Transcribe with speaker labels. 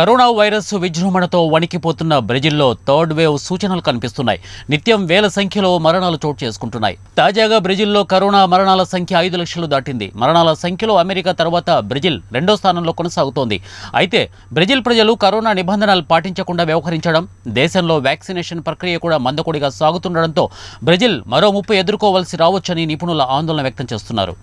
Speaker 1: corona virus విజృంభణతో వణికిపోతున్న బ్రెజిల్లో third wave సూచనలు కనిపిస్తున్నాయి నిత్యం వేల సంఖ్యలో మరణాలు చోటు చేసుకుంటున్నాయి తాజాగా బ్రెజిల్లో కరోనా మరణాల సంఖ్య ఐదు లక్షలు దాటింది మరణాల సంఖ్యలో అమెరికా తర్వాత బ్రెజిల్ రెండో స్థానంలో కొనసాగుతోంది అయితే బ్రెజిల్ ప్రజలు కరోనా నిబంధనలు పాటించకుండా వ్యవహరించడం దేశంలో వ్యాక్సినేషన్ ప్రక్రియ కూడా మందకొడిగా సాగుతుండడంతో బ్రెజిల్ మరో ముప్పు ఎదుర్కోవాల్సి రావచ్చని నిపుణుల ఆందోళన వ్యక్తం చేస్తున్నారు